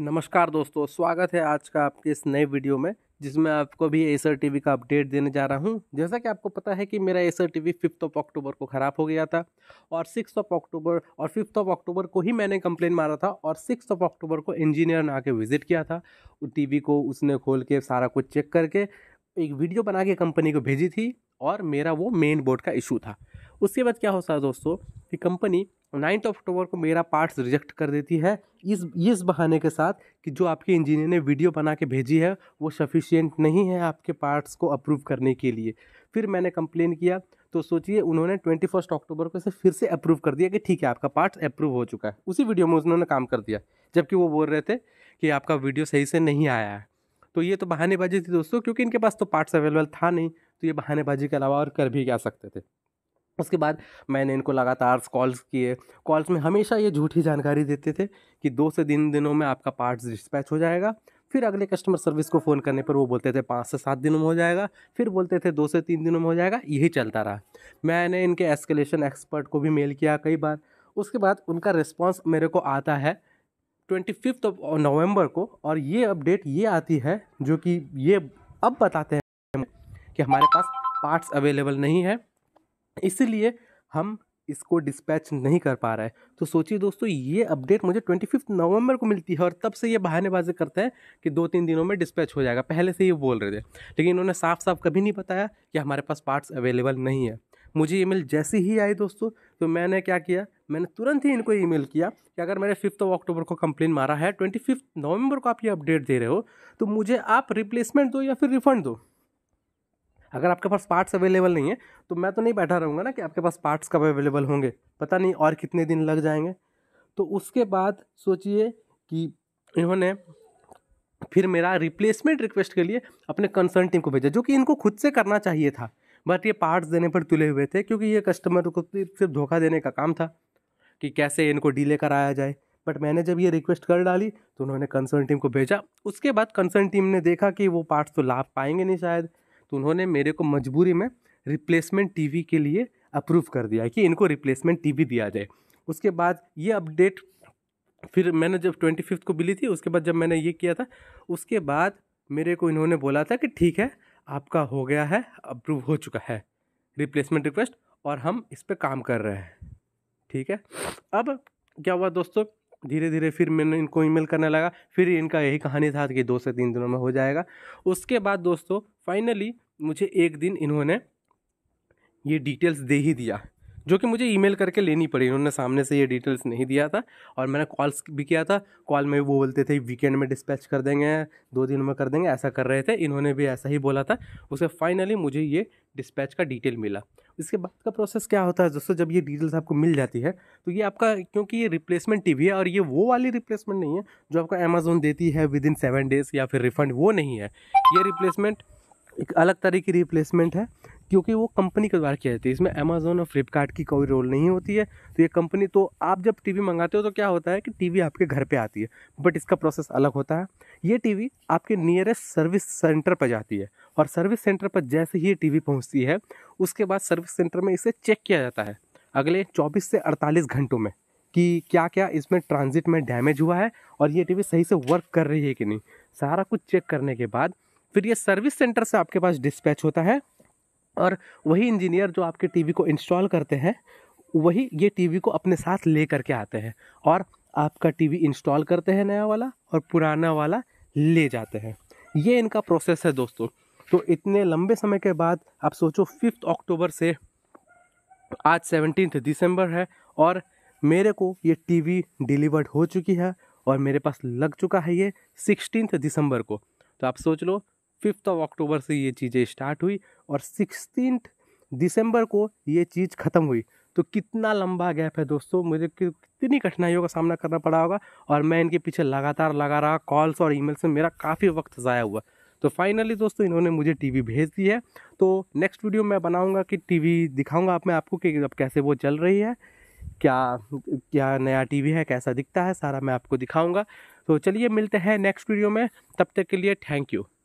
नमस्कार दोस्तों स्वागत है आज का आपके इस नए वीडियो में जिसमें आपको भी एसर टीवी का अपडेट देने जा रहा हूं जैसा कि आपको पता है कि मेरा Acer TV fifth of October को ख़राब हो गया था और सिक्स ऑफ अक्टूबर और फिफ्थ ऑफ अक्टूबर को ही मैंने कंप्लेन मारा था और सिक्स ऑफ अक्टूबर को इंजीनियर ने आके विज़िट किया था वी को उसने खोल के सारा कुछ चेक करके एक वीडियो बना के कंपनी को भेजी थी और मेरा वो मेन बोर्ड का इशू था उसके बाद क्या हो है दोस्तों कि कंपनी नाइन्थ अक्टूबर को मेरा पार्ट्स रिजेक्ट कर देती है इस इस बहाने के साथ कि जो आपके इंजीनियर ने वीडियो बना के भेजी है वो सफिशियंट नहीं है आपके पार्ट्स को अप्रूव करने के लिए फिर मैंने कंप्लेन किया तो सोचिए उन्होंने ट्वेंटी फर्स्ट अक्टूबर को इसे फिर से अप्रूव कर दिया कि ठीक है आपका पार्ट्स अप्रूव हो चुका है उसी वीडियो में उन्होंने काम कर दिया जबकि वो बोल रहे थे कि आपका वीडियो सही से नहीं आया है तो ये तो बहानेबाजी थी दोस्तों क्योंकि इनके पास तो पार्ट्स अवेलेबल था नहीं तो ये बहानेबाजी के अलावा और कर भी क्या सकते थे उसके बाद मैंने इनको लगातार कॉल्स किए कॉल्स में हमेशा ये झूठी जानकारी देते थे कि दो से तीन दिनों में आपका पार्ट्स डिस्पैच हो जाएगा फिर अगले कस्टमर सर्विस को फ़ोन करने पर वो बोलते थे पाँच से सात दिनों में हो जाएगा फिर बोलते थे दो से तीन दिनों में हो जाएगा यही चलता रहा मैंने इनके एस्केलेशन एक्सपर्ट को भी मेल किया कई बार उसके बाद उनका रिस्पॉन्स मेरे को आता है ट्वेंटी फिफ्थ ऑफ नवम्बर को और ये अपडेट ये आती है जो कि ये अब बताते हैं कि हमारे पास पार्ट्स अवेलेबल नहीं है इसलिए हम इसको डिस्पैच नहीं कर पा रहे तो सोचिए दोस्तों ये अपडेट मुझे ट्वेंटी फिफ्थ नवंबर को मिलती है और तब से ये बहानेबाजी करते हैं कि दो तीन दिनों में डिस्पैच हो जाएगा पहले से ये बोल रहे थे लेकिन इन्होंने साफ साफ कभी नहीं बताया कि हमारे पास पार्ट्स अवेलेबल नहीं है मुझे मेल जैसी ही आई दोस्तों तो मैंने क्या किया मैंने तुरंत ही इनको ईमेल किया कि अगर मैंने फिफ्थ ऑफ अक्टूबर को कंप्लेन मारा है ट्वेंटी फिफ्थ नवंबर को आप ये अपडेट दे रहे हो तो मुझे आप रिप्लेसमेंट दो या फिर रिफंड दो अगर आपके पास पार्ट्स अवेलेबल नहीं है तो मैं तो नहीं बैठा रहूँगा ना कि आपके पास पार्ट्स कब अवेलेबल होंगे पता नहीं और कितने दिन लग जाएंगे तो उसके बाद सोचिए कि इन्होंने फिर मेरा रिप्लेसमेंट रिक्वेस्ट के लिए अपने कंसर्न टीम को भेजा जो कि इनको खुद से करना चाहिए था बट ये पार्ट्स देने पर तुले हुए थे क्योंकि ये कस्टमर को सिर्फ धोखा देने का काम था कि कैसे इनको डिले कराया जाए बट मैंने जब ये रिक्वेस्ट कर डाली तो उन्होंने कंसर्न टीम को भेजा उसके बाद कंसर्न टीम ने देखा कि वो पार्ट्स तो ला पाएंगे नहीं शायद तो उन्होंने मेरे को मजबूरी में रिप्लेसमेंट टीवी के लिए अप्रूव कर दिया कि इनको रिप्लेसमेंट टीवी दिया जाए उसके बाद ये अपडेट फिर मैंने जब ट्वेंटी फिफ्थ को मिली थी उसके बाद जब मैंने ये किया था उसके बाद मेरे को इन्होंने बोला था कि ठीक है आपका हो गया है अप्रूव हो चुका है रिप्लेसमेंट रिक्वेस्ट और हम इस पर काम कर रहे हैं ठीक है अब क्या हुआ दोस्तों धीरे धीरे फिर मैंने इनको ईमेल करने लगा फिर इनका यही कहानी था कि दो से तीन दिनों में हो जाएगा उसके बाद दोस्तों फाइनली मुझे एक दिन इन्होंने ये डिटेल्स दे ही दिया जो कि मुझे ईमेल करके लेनी पड़ी इन्होंने सामने से ये डिटेल्स नहीं दिया था और मैंने कॉल्स भी किया था कॉल में वो बोलते थे वीकेंड में डिस्पैच कर देंगे दो दिन में कर देंगे ऐसा कर रहे थे इन्होंने भी ऐसा ही बोला था उसके फाइनली मुझे ये डिस्पैच का डिटेल मिला इसके बाद का प्रोसेस क्या होता है दोस्तों जब ये डिटेल्स आपको मिल जाती है तो ये आपका क्योंकि ये रिप्लेसमेंट टी है और ये वो वाली रिप्लेसमेंट नहीं है जो आपको अमेजोन देती है विद इन सेवन डेज़ या फिर रिफंड वो नहीं है ये रिप्लेसमेंट एक अलग तरह की रिप्लेसमेंट है क्योंकि वो कंपनी के द्वारा किया जाती है इसमें अमेजोन और फ्लिपकार्ट की कोई रोल नहीं होती है तो ये कंपनी तो आप जब टीवी मंगाते हो तो क्या होता है कि टीवी आपके घर पे आती है बट इसका प्रोसेस अलग होता है ये टीवी आपके नियरेस्ट सर्विस सेंटर पर जाती है और सर्विस सेंटर पर जैसे ही ये टी पहुँचती है उसके बाद सर्विस सेंटर में इसे चेक किया जाता है अगले चौबीस से अड़तालीस घंटों में कि क्या क्या इसमें ट्रांजिट में डैमेज हुआ है और ये टीवी सही से वर्क कर रही है कि नहीं सारा कुछ चेक करने के बाद फिर ये सर्विस सेंटर से आपके पास डिस्पैच होता है और वही इंजीनियर जो आपके टीवी को इंस्टॉल करते हैं वही ये टीवी को अपने साथ ले करके आते हैं और आपका टीवी इंस्टॉल करते हैं नया वाला और पुराना वाला ले जाते हैं ये इनका प्रोसेस है दोस्तों तो इतने लंबे समय के बाद आप सोचो फिफ्थ अक्टूबर से आज सेवनटीन दिसंबर है और मेरे को ये टीवी डिलीवर्ड हो चुकी है और मेरे पास लग चुका है ये सिक्सटीन दिसंबर को तो आप सोच लो फिफ्थ ऑफ अक्टूबर से ये चीज़ें स्टार्ट हुई और सिक्सटीन दिसंबर को ये चीज़ ख़त्म हुई तो कितना लंबा गैप है दोस्तों मुझे कितनी कठिनाइयों का सामना करना पड़ा होगा और मैं इनके पीछे लगातार लगा रहा कॉल्स और ईमेल से मेरा काफ़ी वक्त ज़ाया हुआ तो फाइनली दोस्तों इन्होंने मुझे टीवी भेज दी है तो नेक्स्ट वीडियो मैं बनाऊंगा कि टीवी दिखाऊंगा आप मैं आपको कि अब कैसे वो चल रही है क्या क्या नया टीवी है कैसा दिखता है सारा मैं आपको दिखाऊंगा तो चलिए मिलते हैं नेक्स्ट वीडियो में तब तक के लिए थैंक यू